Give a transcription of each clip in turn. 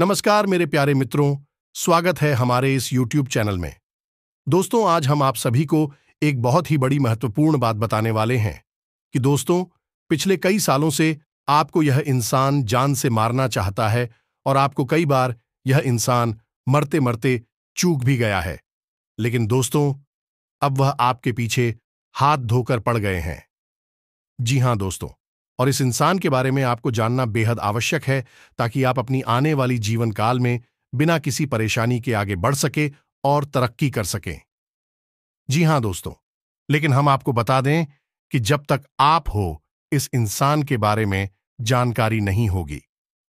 नमस्कार मेरे प्यारे मित्रों स्वागत है हमारे इस YouTube चैनल में दोस्तों आज हम आप सभी को एक बहुत ही बड़ी महत्वपूर्ण बात बताने वाले हैं कि दोस्तों पिछले कई सालों से आपको यह इंसान जान से मारना चाहता है और आपको कई बार यह इंसान मरते मरते चूक भी गया है लेकिन दोस्तों अब वह आपके पीछे हाथ धोकर पड़ गए हैं जी हां दोस्तों और इस इंसान के बारे में आपको जानना बेहद आवश्यक है ताकि आप अपनी आने वाली जीवन काल में बिना किसी परेशानी के आगे बढ़ सके और तरक्की कर सकें जी हां दोस्तों लेकिन हम आपको बता दें कि जब तक आप हो इस इंसान के बारे में जानकारी नहीं होगी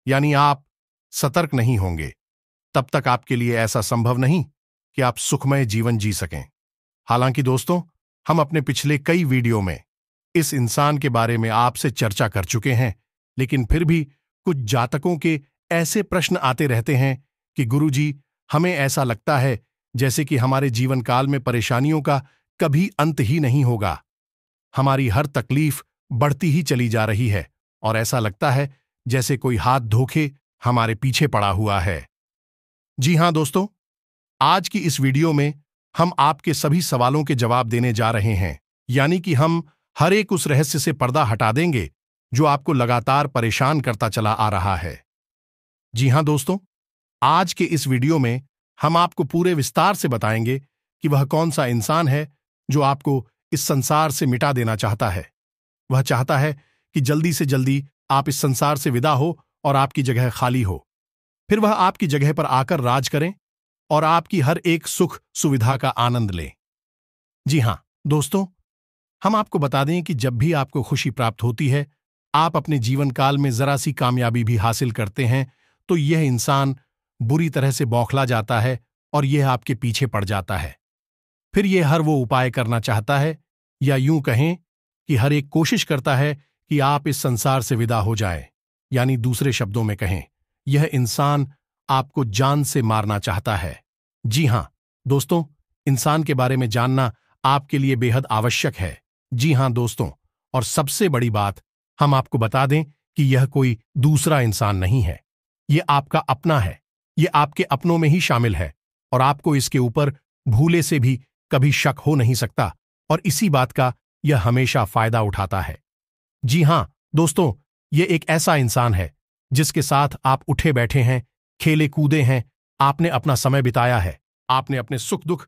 यानी आप सतर्क नहीं होंगे तब तक आपके लिए ऐसा संभव नहीं कि आप सुखमय जीवन जी सकें हालांकि दोस्तों हम अपने पिछले कई वीडियो में इस इंसान के बारे में आपसे चर्चा कर चुके हैं लेकिन फिर भी कुछ जातकों के ऐसे प्रश्न आते रहते हैं कि गुरुजी हमें ऐसा लगता है जैसे कि हमारे जीवन काल में परेशानियों का कभी अंत ही नहीं होगा हमारी हर तकलीफ बढ़ती ही चली जा रही है और ऐसा लगता है जैसे कोई हाथ धोखे हमारे पीछे पड़ा हुआ है जी हां दोस्तों आज की इस वीडियो में हम आपके सभी सवालों के जवाब देने जा रहे हैं यानी कि हम हर एक उस रहस्य से पर्दा हटा देंगे जो आपको लगातार परेशान करता चला आ रहा है जी हां दोस्तों आज के इस वीडियो में हम आपको पूरे विस्तार से बताएंगे कि वह कौन सा इंसान है जो आपको इस संसार से मिटा देना चाहता है वह चाहता है कि जल्दी से जल्दी आप इस संसार से विदा हो और आपकी जगह खाली हो फिर वह आपकी जगह पर आकर राज करें और आपकी हर एक सुख सुविधा का आनंद लें जी हां दोस्तों हम आपको बता दें कि जब भी आपको खुशी प्राप्त होती है आप अपने जीवन काल में जरा सी कामयाबी भी हासिल करते हैं तो यह इंसान बुरी तरह से बौखला जाता है और यह आपके पीछे पड़ जाता है फिर यह हर वो उपाय करना चाहता है या यूं कहें कि हर एक कोशिश करता है कि आप इस संसार से विदा हो जाए यानी दूसरे शब्दों में कहें यह इंसान आपको जान से मारना चाहता है जी हां दोस्तों इंसान के बारे में जानना आपके लिए बेहद आवश्यक है जी हां दोस्तों और सबसे बड़ी बात हम आपको बता दें कि यह कोई दूसरा इंसान नहीं है यह आपका अपना है यह आपके अपनों में ही शामिल है और आपको इसके ऊपर भूले से भी कभी शक हो नहीं सकता और इसी बात का यह हमेशा फायदा उठाता है जी हां दोस्तों ये एक ऐसा इंसान है जिसके साथ आप उठे बैठे हैं खेले कूदे हैं आपने अपना समय बिताया है आपने अपने सुख दुख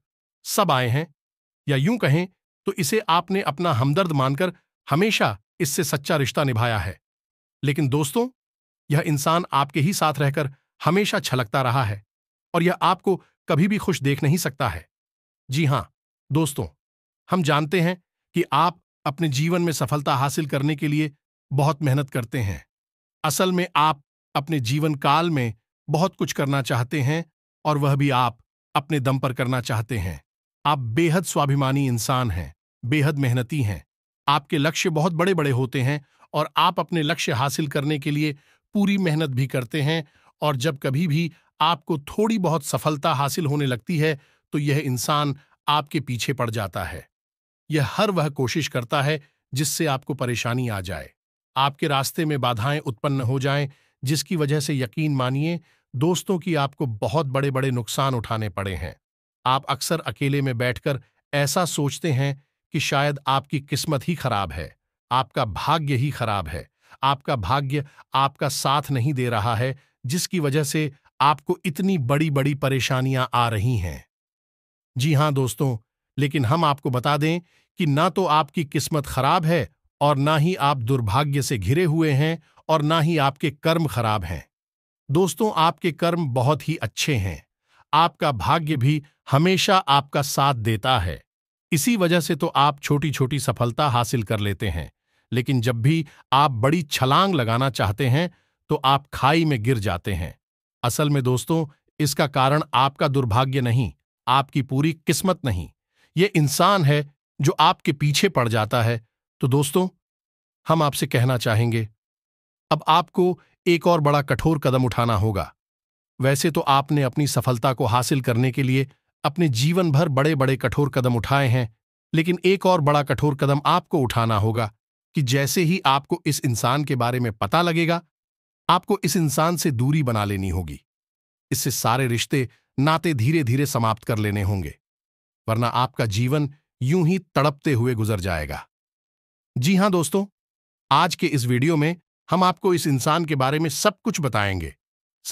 सब आए हैं या यूं कहें तो इसे आपने अपना हमदर्द मानकर हमेशा इससे सच्चा रिश्ता निभाया है लेकिन दोस्तों यह इंसान आपके ही साथ रहकर हमेशा छलकता रहा है और यह आपको कभी भी खुश देख नहीं सकता है जी हां दोस्तों हम जानते हैं कि आप अपने जीवन में सफलता हासिल करने के लिए बहुत मेहनत करते हैं असल में आप अपने जीवन काल में बहुत कुछ करना चाहते हैं और वह भी आप अपने दम पर करना चाहते हैं आप बेहद स्वाभिमानी इंसान हैं बेहद मेहनती हैं आपके लक्ष्य बहुत बड़े बड़े होते हैं और आप अपने लक्ष्य हासिल करने के लिए पूरी मेहनत भी करते हैं और जब कभी भी आपको थोड़ी बहुत सफलता हासिल होने लगती है तो यह इंसान आपके पीछे पड़ जाता है यह हर वह कोशिश करता है जिससे आपको परेशानी आ जाए आपके रास्ते में बाधाएं उत्पन्न हो जाएं जिसकी वजह से यकीन मानिए दोस्तों की आपको बहुत बड़े बड़े नुकसान उठाने पड़े हैं आप अक्सर अकेले में बैठकर ऐसा सोचते हैं कि शायद आपकी किस्मत ही खराब है आपका भाग्य ही खराब है आपका भाग्य आपका साथ नहीं दे रहा है जिसकी वजह से आपको इतनी बड़ी बड़ी परेशानियां आ रही हैं जी हां दोस्तों लेकिन हम आपको बता दें कि ना तो आपकी किस्मत खराब है और ना ही आप दुर्भाग्य से घिरे हुए हैं और ना ही आपके कर्म खराब हैं दोस्तों आपके कर्म बहुत ही अच्छे हैं आपका भाग्य भी हमेशा आपका साथ देता है इसी वजह से तो आप छोटी छोटी सफलता हासिल कर लेते हैं लेकिन जब भी आप बड़ी छलांग लगाना चाहते हैं तो आप खाई में गिर जाते हैं असल में दोस्तों इसका कारण आपका दुर्भाग्य नहीं आपकी पूरी किस्मत नहीं ये इंसान है जो आपके पीछे पड़ जाता है तो दोस्तों हम आपसे कहना चाहेंगे अब आपको एक और बड़ा कठोर कदम उठाना होगा वैसे तो आपने अपनी सफलता को हासिल करने के लिए अपने जीवन भर बड़े बड़े कठोर कदम उठाए हैं लेकिन एक और बड़ा कठोर कदम आपको उठाना होगा कि जैसे ही आपको इस इंसान के बारे में पता लगेगा आपको इस इंसान से दूरी बना लेनी होगी इससे सारे रिश्ते नाते धीरे धीरे समाप्त कर लेने होंगे वरना आपका जीवन यूं ही तड़पते हुए गुजर जाएगा जी हां दोस्तों आज के इस वीडियो में हम आपको इस इंसान के बारे में सब कुछ बताएंगे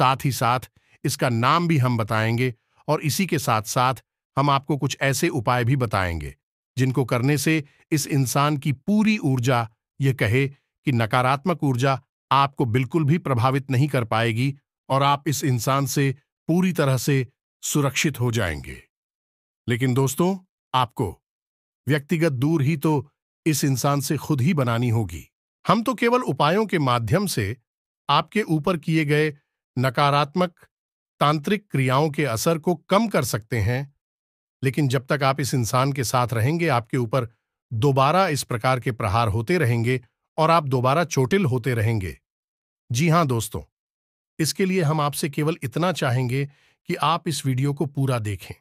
साथ ही साथ इसका नाम भी हम बताएंगे और इसी के साथ साथ हम आपको कुछ ऐसे उपाय भी बताएंगे जिनको करने से इस इंसान की पूरी ऊर्जा यह कहे कि नकारात्मक ऊर्जा आपको बिल्कुल भी प्रभावित नहीं कर पाएगी और आप इस इंसान से पूरी तरह से सुरक्षित हो जाएंगे लेकिन दोस्तों आपको व्यक्तिगत दूर ही तो इस इंसान से खुद ही बनानी होगी हम तो केवल उपायों के माध्यम से आपके ऊपर किए गए नकारात्मक तांत्रिक क्रियाओं के असर को कम कर सकते हैं लेकिन जब तक आप इस इंसान के साथ रहेंगे आपके ऊपर दोबारा इस प्रकार के प्रहार होते रहेंगे और आप दोबारा चोटिल होते रहेंगे जी हां दोस्तों इसके लिए हम आपसे केवल इतना चाहेंगे कि आप इस वीडियो को पूरा देखें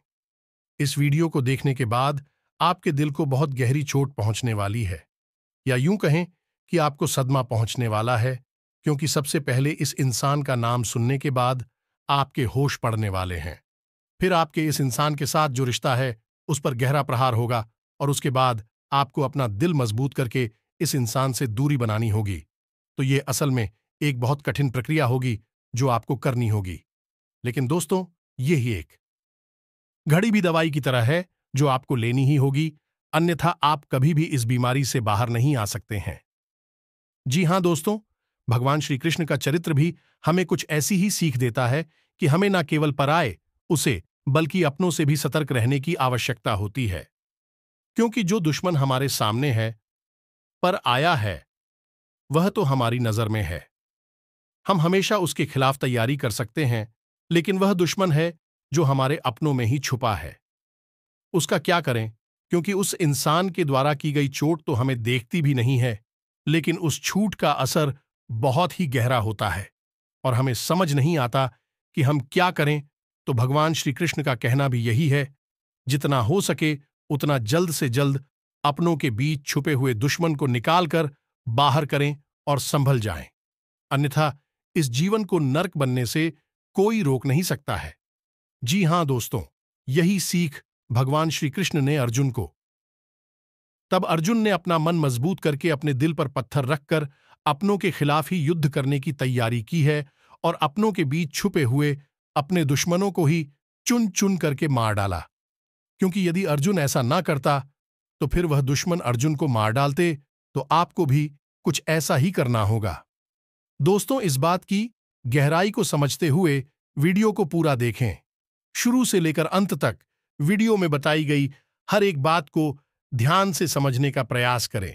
इस वीडियो को देखने के बाद आपके दिल को बहुत गहरी चोट पहुंचने वाली है या यूं कहें कि आपको सदमा पहुंचने वाला है क्योंकि सबसे पहले इस इंसान का नाम सुनने के बाद आपके होश पड़ने वाले हैं फिर आपके इस इंसान के साथ जो रिश्ता है उस पर गहरा प्रहार होगा और उसके बाद आपको अपना दिल मजबूत करके इस इंसान से दूरी बनानी होगी तो ये असल में एक बहुत कठिन प्रक्रिया होगी जो आपको करनी होगी लेकिन दोस्तों ये ही एक घड़ी भी दवाई की तरह है जो आपको लेनी ही होगी अन्यथा आप कभी भी इस बीमारी से बाहर नहीं आ सकते हैं जी हां दोस्तों भगवान श्री कृष्ण का चरित्र भी हमें कुछ ऐसी ही सीख देता है कि हमें न केवल पराए उसे बल्कि अपनों से भी सतर्क रहने की आवश्यकता होती है क्योंकि जो दुश्मन हमारे सामने है पर आया है वह तो हमारी नजर में है हम हमेशा उसके खिलाफ तैयारी कर सकते हैं लेकिन वह दुश्मन है जो हमारे अपनों में ही छुपा है उसका क्या करें क्योंकि उस इंसान के द्वारा की गई चोट तो हमें देखती भी नहीं है लेकिन उस छूट का असर बहुत ही गहरा होता है और हमें समझ नहीं आता कि हम क्या करें तो भगवान श्री कृष्ण का कहना भी यही है जितना हो सके उतना जल्द से जल्द अपनों के बीच छुपे हुए दुश्मन को निकालकर बाहर करें और संभल जाएं अन्यथा इस जीवन को नरक बनने से कोई रोक नहीं सकता है जी हां दोस्तों यही सीख भगवान श्री कृष्ण ने अर्जुन को तब अर्जुन ने अपना मन मजबूत करके अपने दिल पर पत्थर रखकर अपनों के खिलाफ ही युद्ध करने की तैयारी की है और अपनों के बीच छुपे हुए अपने दुश्मनों को ही चुन चुन करके मार डाला क्योंकि यदि अर्जुन ऐसा ना करता तो फिर वह दुश्मन अर्जुन को मार डालते तो आपको भी कुछ ऐसा ही करना होगा दोस्तों इस बात की गहराई को समझते हुए वीडियो को पूरा देखें शुरू से लेकर अंत तक वीडियो में बताई गई हर एक बात को ध्यान से समझने का प्रयास करें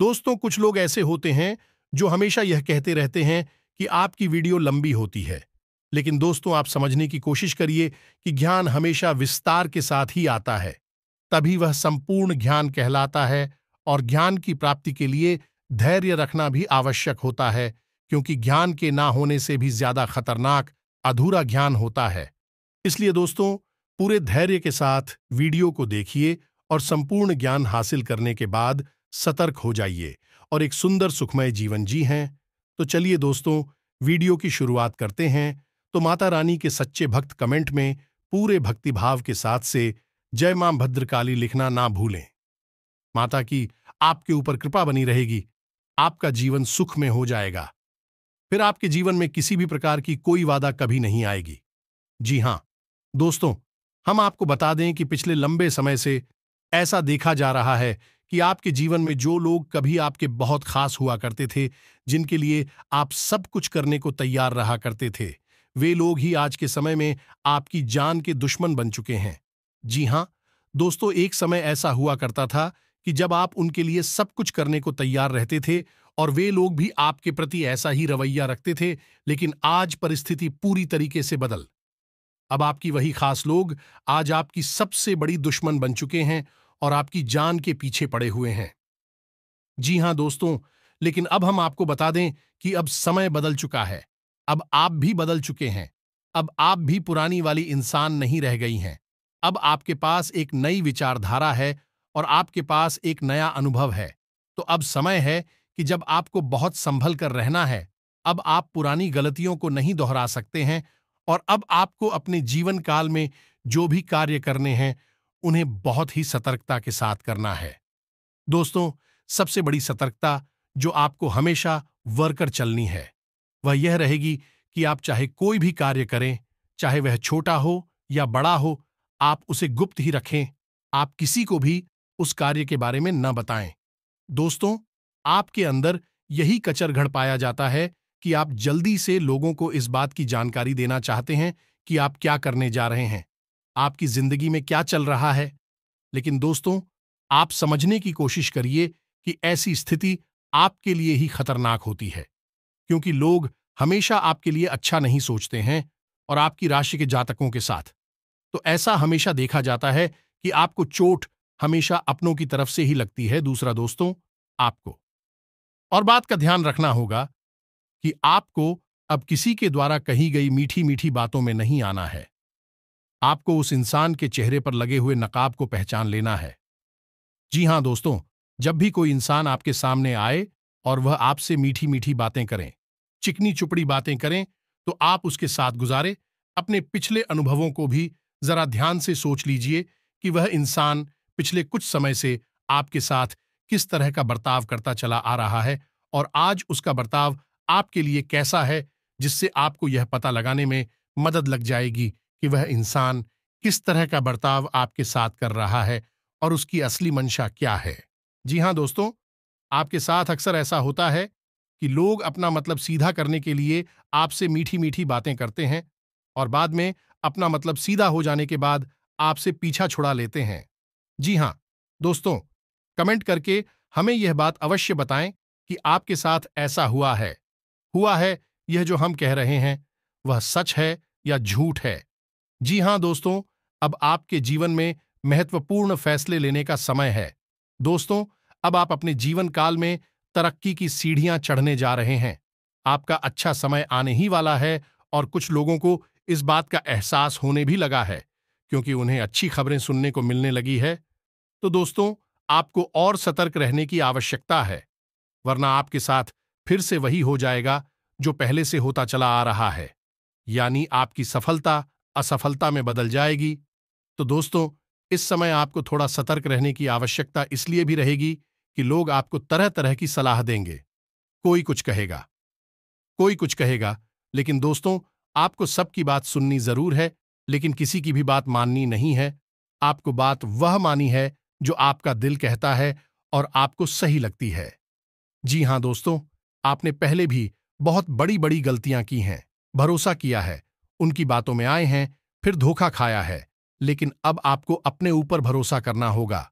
दोस्तों कुछ लोग ऐसे होते हैं जो हमेशा यह कहते रहते हैं कि आपकी वीडियो लंबी होती है लेकिन दोस्तों आप समझने की कोशिश करिए कि ज्ञान हमेशा विस्तार के साथ ही आता है तभी वह संपूर्ण ज्ञान कहलाता है और ज्ञान की प्राप्ति के लिए धैर्य रखना भी आवश्यक होता है क्योंकि ज्ञान के ना होने से भी ज्यादा खतरनाक अधूरा ज्ञान होता है इसलिए दोस्तों पूरे धैर्य के साथ वीडियो को देखिए और संपूर्ण ज्ञान हासिल करने के बाद सतर्क हो जाइए और एक सुंदर सुखमय जीवन जी हैं तो चलिए दोस्तों वीडियो की शुरुआत करते हैं तो माता रानी के सच्चे भक्त कमेंट में पूरे भक्तिभाव के साथ से जय मां भद्रकाली लिखना ना भूलें माता की आपके ऊपर कृपा बनी रहेगी आपका जीवन सुख में हो जाएगा फिर आपके जीवन में किसी भी प्रकार की कोई वादा कभी नहीं आएगी जी हां दोस्तों हम आपको बता दें कि पिछले लंबे समय से ऐसा देखा जा रहा है कि आपके जीवन में जो लोग कभी आपके बहुत खास हुआ करते थे जिनके लिए आप सब कुछ करने को तैयार रहा करते थे वे लोग ही आज के समय में आपकी जान के दुश्मन बन चुके हैं जी हाँ दोस्तों एक समय ऐसा हुआ करता था कि जब आप उनके लिए सब कुछ करने को तैयार रहते थे और वे लोग भी आपके प्रति ऐसा ही रवैया रखते थे लेकिन आज परिस्थिति पूरी तरीके से बदल अब आपकी वही खास लोग आज आपकी सबसे बड़ी दुश्मन बन चुके हैं और आपकी जान के पीछे पड़े हुए हैं जी हां दोस्तों लेकिन अब हम आपको बता दें कि अब समय बदल चुका है अब आप भी बदल चुके हैं अब आप भी पुरानी वाली इंसान नहीं रह गई हैं अब आपके पास एक नई विचारधारा है और आपके पास एक नया अनुभव है तो अब समय है कि जब आपको बहुत संभल कर रहना है अब आप पुरानी गलतियों को नहीं दोहरा सकते हैं और अब आपको अपने जीवन काल में जो भी कार्य करने हैं उन्हें बहुत ही सतर्कता के साथ करना है दोस्तों सबसे बड़ी सतर्कता जो आपको हमेशा वर्कर चलनी है वह यह रहेगी कि आप चाहे कोई भी कार्य करें चाहे वह छोटा हो या बड़ा हो आप उसे गुप्त ही रखें आप किसी को भी उस कार्य के बारे में न बताएं दोस्तों आपके अंदर यही कचरघड़ पाया जाता है कि आप जल्दी से लोगों को इस बात की जानकारी देना चाहते हैं कि आप क्या करने जा रहे हैं आपकी जिंदगी में क्या चल रहा है लेकिन दोस्तों आप समझने की कोशिश करिए कि ऐसी स्थिति आपके लिए ही खतरनाक होती है क्योंकि लोग हमेशा आपके लिए अच्छा नहीं सोचते हैं और आपकी राशि के जातकों के साथ तो ऐसा हमेशा देखा जाता है कि आपको चोट हमेशा अपनों की तरफ से ही लगती है दूसरा दोस्तों आपको और बात का ध्यान रखना होगा कि आपको अब किसी के द्वारा कही गई मीठी मीठी बातों में नहीं आना है आपको उस इंसान के चेहरे पर लगे हुए नकाब को पहचान लेना है जी हां दोस्तों जब भी कोई इंसान आपके सामने आए और वह आपसे मीठी मीठी बातें करें चिकनी चुपड़ी बातें करें तो आप उसके साथ गुजारे अपने पिछले अनुभवों को भी जरा ध्यान से सोच लीजिए कि वह इंसान पिछले कुछ समय से आपके साथ किस तरह का बर्ताव करता चला आ रहा है और आज उसका बर्ताव आपके लिए कैसा है जिससे आपको यह पता लगाने में मदद लग जाएगी कि वह इंसान किस तरह का बर्ताव आपके साथ कर रहा है और उसकी असली मंशा क्या है जी हाँ दोस्तों आपके साथ अक्सर ऐसा होता है कि लोग अपना मतलब सीधा करने के लिए आपसे मीठी मीठी बातें करते हैं और बाद में अपना मतलब सीधा हो जाने के बाद आपसे पीछा छुड़ा लेते हैं जी हाँ दोस्तों कमेंट करके हमें यह बात अवश्य बताएं कि आपके साथ ऐसा हुआ है हुआ है यह जो हम कह रहे हैं वह सच है या झूठ है जी हां दोस्तों अब आपके जीवन में महत्वपूर्ण फैसले लेने का समय है दोस्तों अब आप अपने जीवन काल में तरक्की की सीढ़ियां चढ़ने जा रहे हैं आपका अच्छा समय आने ही वाला है और कुछ लोगों को इस बात का एहसास होने भी लगा है क्योंकि उन्हें अच्छी खबरें सुनने को मिलने लगी है तो दोस्तों आपको और सतर्क रहने की आवश्यकता है वरना आपके साथ फिर से वही हो जाएगा जो पहले से होता चला आ रहा है यानी आपकी सफलता असफलता में बदल जाएगी तो दोस्तों इस समय आपको थोड़ा सतर्क रहने की आवश्यकता इसलिए भी रहेगी कि लोग आपको तरह तरह की सलाह देंगे कोई कुछ कहेगा कोई कुछ कहेगा लेकिन दोस्तों आपको सबकी बात सुननी जरूर है लेकिन किसी की भी बात माननी नहीं है आपको बात वह मानी है जो आपका दिल कहता है और आपको सही लगती है जी हां दोस्तों आपने पहले भी बहुत बड़ी बड़ी गलतियां की हैं भरोसा किया है उनकी बातों में आए हैं फिर धोखा खाया है लेकिन अब आपको अपने ऊपर भरोसा करना होगा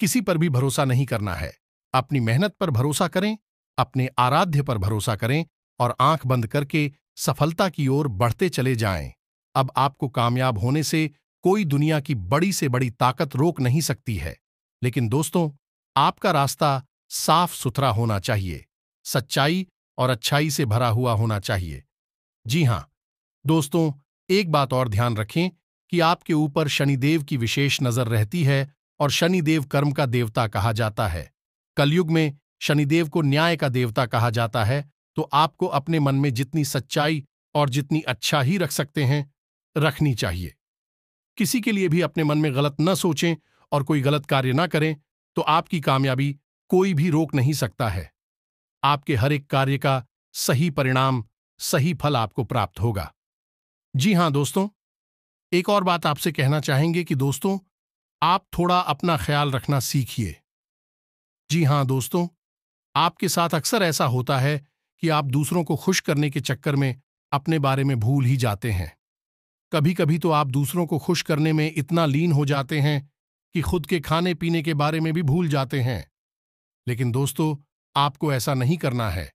किसी पर भी भरोसा नहीं करना है अपनी मेहनत पर भरोसा करें अपने आराध्य पर भरोसा करें और आंख बंद करके सफलता की ओर बढ़ते चले जाएं। अब आपको कामयाब होने से कोई दुनिया की बड़ी से बड़ी ताकत रोक नहीं सकती है लेकिन दोस्तों आपका रास्ता साफ सुथरा होना चाहिए सच्चाई और अच्छाई से भरा हुआ होना चाहिए जी हां दोस्तों एक बात और ध्यान रखें कि आपके ऊपर शनिदेव की विशेष नजर रहती है और शनिदेव कर्म का देवता कहा जाता है कलयुग में शनिदेव को न्याय का देवता कहा जाता है तो आपको अपने मन में जितनी सच्चाई और जितनी अच्छा ही रख सकते हैं रखनी चाहिए किसी के लिए भी अपने मन में गलत न सोचें और कोई गलत कार्य न करें तो आपकी कामयाबी कोई भी रोक नहीं सकता है आपके हर एक कार्य का सही परिणाम सही फल आपको प्राप्त होगा जी हाँ दोस्तों एक और बात आपसे कहना चाहेंगे कि दोस्तों आप थोड़ा अपना ख्याल रखना सीखिए जी हाँ दोस्तों आपके साथ अक्सर ऐसा होता है कि आप दूसरों को खुश करने के चक्कर में अपने बारे में भूल ही जाते हैं कभी कभी तो आप दूसरों को खुश करने में इतना लीन हो जाते हैं कि खुद के खाने पीने के बारे में भी भूल जाते हैं लेकिन दोस्तों आपको ऐसा नहीं करना है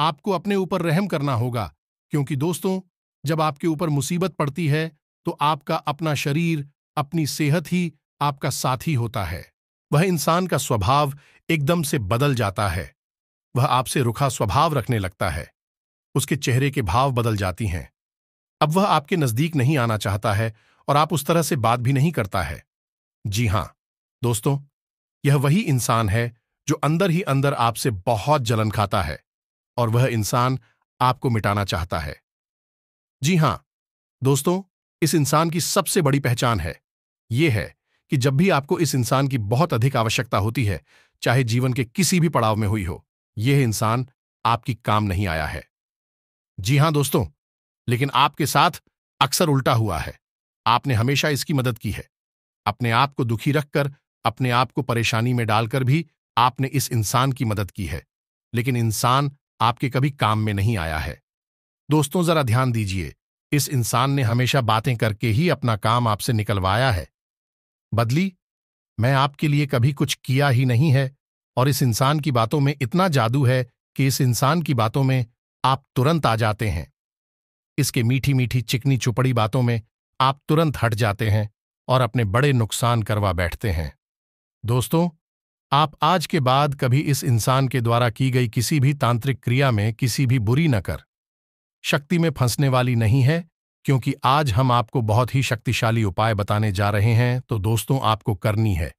आपको अपने ऊपर रहम करना होगा क्योंकि दोस्तों जब आपके ऊपर मुसीबत पड़ती है तो आपका अपना शरीर अपनी सेहत ही आपका साथी होता है वह इंसान का स्वभाव एकदम से बदल जाता है वह आपसे रुखा स्वभाव रखने लगता है उसके चेहरे के भाव बदल जाती हैं अब वह आपके नजदीक नहीं आना चाहता है और आप उस तरह से बात भी नहीं करता है जी हां दोस्तों यह वही इंसान है जो अंदर ही अंदर आपसे बहुत जलन खाता है और वह इंसान आपको मिटाना चाहता है जी हां दोस्तों इस इंसान की सबसे बड़ी पहचान है यह है कि जब भी आपको इस इंसान की बहुत अधिक आवश्यकता होती है चाहे जीवन के किसी भी पड़ाव में हुई हो यह इंसान आपकी काम नहीं आया है जी हां दोस्तों लेकिन आपके साथ अक्सर उल्टा हुआ है आपने हमेशा इसकी मदद की है अपने आप को दुखी रखकर अपने आप को परेशानी में डालकर भी आपने इस इंसान की मदद की है लेकिन इंसान आपके कभी काम में नहीं आया है दोस्तों जरा ध्यान दीजिए इस इंसान ने हमेशा बातें करके ही अपना काम आपसे निकलवाया है बदली मैं आपके लिए कभी कुछ किया ही नहीं है और इस इंसान की बातों में इतना जादू है कि इस इंसान की बातों में आप तुरंत आ जाते हैं इसके मीठी मीठी चिकनी चुपड़ी बातों में आप तुरंत हट जाते हैं और अपने बड़े नुकसान करवा बैठते हैं दोस्तों आप आज के बाद कभी इस इंसान के द्वारा की गई किसी भी तांत्रिक क्रिया में किसी भी बुरी न कर शक्ति में फंसने वाली नहीं है क्योंकि आज हम आपको बहुत ही शक्तिशाली उपाय बताने जा रहे हैं तो दोस्तों आपको करनी है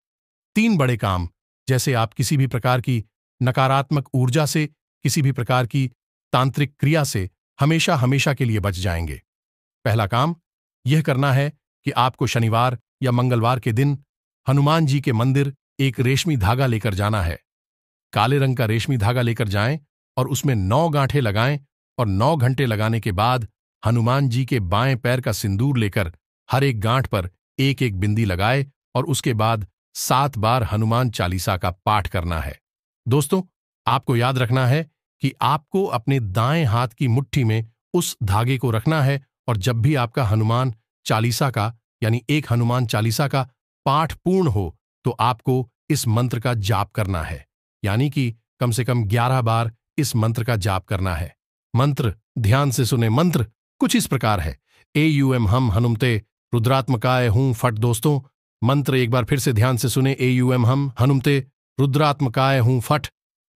तीन बड़े काम जैसे आप किसी भी प्रकार की नकारात्मक ऊर्जा से किसी भी प्रकार की तांत्रिक क्रिया से हमेशा हमेशा के लिए बच जाएंगे पहला काम यह करना है कि आपको शनिवार या मंगलवार के दिन हनुमान जी के मंदिर एक रेशमी धागा लेकर जाना है काले रंग का रेशमी धागा लेकर जाएं और उसमें नौ गांठें लगाएं और नौ घंटे लगाने के बाद हनुमान जी के बाएं पैर का सिंदूर लेकर हर एक गांठ पर एक एक बिंदी लगाए और उसके बाद सात बार हनुमान चालीसा का पाठ करना है दोस्तों आपको याद रखना है कि आपको अपने दाएं हाथ की मुट्ठी में उस धागे को रखना है और जब भी आपका हनुमान चालीसा का यानी एक हनुमान चालीसा का पाठ पूर्ण हो तो आपको इस मंत्र का जाप करना है यानी कि कम से कम ग्यारह बार इस मंत्र का जाप करना है मंत्र ध्यान से सुने मंत्र कुछ इस प्रकार है ए यू एम हम हनुमते रुद्रात्मकाय हूं फट दोस्तों मंत्र एक बार फिर से ध्यान से सुने ए यू एम हम हनुमते रुद्रात्मकाय हूं फट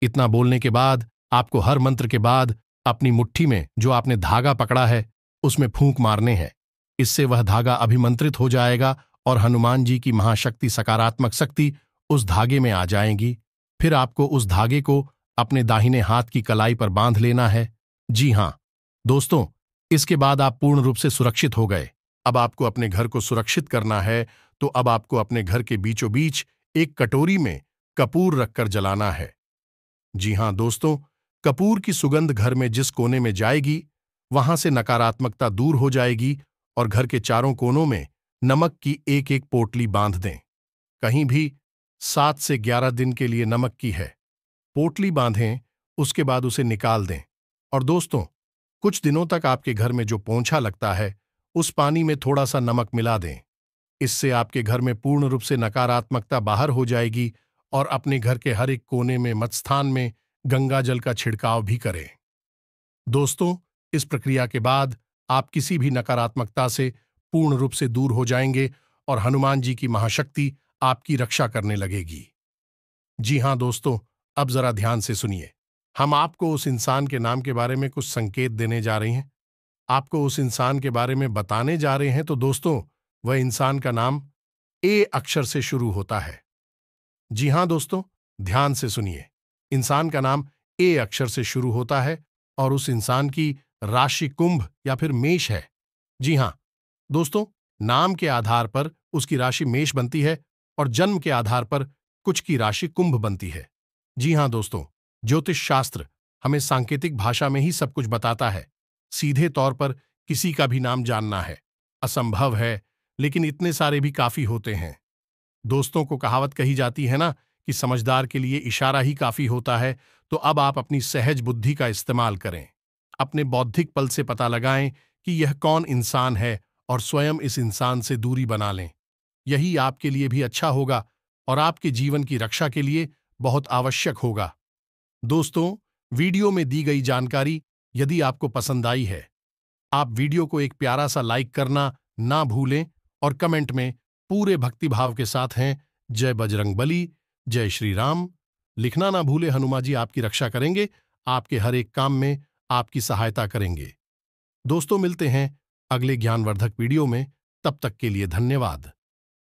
इतना बोलने के बाद आपको हर मंत्र के बाद अपनी मुट्ठी में जो आपने धागा पकड़ा है उसमें फूंक मारने हैं इससे वह धागा अभिमंत्रित हो जाएगा और हनुमान जी की महाशक्ति सकारात्मक शक्ति उस धागे में आ जाएंगी फिर आपको उस धागे को अपने दाहिने हाथ की कलाई पर बांध लेना है जी हां दोस्तों इसके बाद आप पूर्ण रूप से सुरक्षित हो गए अब आपको अपने घर को सुरक्षित करना है तो अब आपको अपने घर के बीचों बीच एक कटोरी में कपूर रखकर जलाना है जी हां दोस्तों कपूर की सुगंध घर में जिस कोने में जाएगी वहां से नकारात्मकता दूर हो जाएगी और घर के चारों कोनों में नमक की एक एक पोटली बांध दें कहीं भी सात से ग्यारह दिन के लिए नमक की है पोटली बांधें उसके बाद उसे निकाल दें और दोस्तों कुछ दिनों तक आपके घर में जो पोंछा लगता है उस पानी में थोड़ा सा नमक मिला दें इससे आपके घर में पूर्ण रूप से नकारात्मकता बाहर हो जाएगी और अपने घर के हर एक कोने में मत्स्थान में गंगा जल का छिड़काव भी करें दोस्तों इस प्रक्रिया के बाद आप किसी भी नकारात्मकता से पूर्ण रूप से दूर हो जाएंगे और हनुमान जी की महाशक्ति आपकी रक्षा करने लगेगी जी हां दोस्तों अब जरा ध्यान से सुनिए हम आपको उस इंसान के नाम के बारे में कुछ संकेत देने जा रहे हैं आपको उस इंसान के बारे में बताने जा रहे हैं तो दोस्तों वह इंसान का नाम ए अक्षर से शुरू होता है जी हां दोस्तों ध्यान से सुनिए इंसान का नाम ए अक्षर से शुरू होता है और उस इंसान की राशि कुंभ या फिर मेष है जी हां दोस्तों नाम के आधार पर उसकी राशि मेष बनती है और जन्म के आधार पर कुछ की राशि कुंभ बनती है जी हां दोस्तों ज्योतिष शास्त्र हमें सांकेतिक भाषा में ही सब कुछ बताता है सीधे तौर पर किसी का भी नाम जानना है असंभव है लेकिन इतने सारे भी काफी होते हैं दोस्तों को कहावत कही जाती है ना कि समझदार के लिए इशारा ही काफी होता है तो अब आप अपनी सहज बुद्धि का इस्तेमाल करें अपने बौद्धिक पल से पता लगाएं कि यह कौन इंसान है और स्वयं इस इंसान से दूरी बना लें यही आपके लिए भी अच्छा होगा और आपके जीवन की रक्षा के लिए बहुत आवश्यक होगा दोस्तों वीडियो में दी गई जानकारी यदि आपको पसंद आई है आप वीडियो को एक प्यारा सा लाइक करना ना भूलें और कमेंट में पूरे भक्तिभाव के साथ हैं जय बजरंग बली जय श्री राम लिखना ना भूले हनुमा जी आपकी रक्षा करेंगे आपके हर एक काम में आपकी सहायता करेंगे दोस्तों मिलते हैं अगले ज्ञानवर्धक वीडियो में तब तक के लिए धन्यवाद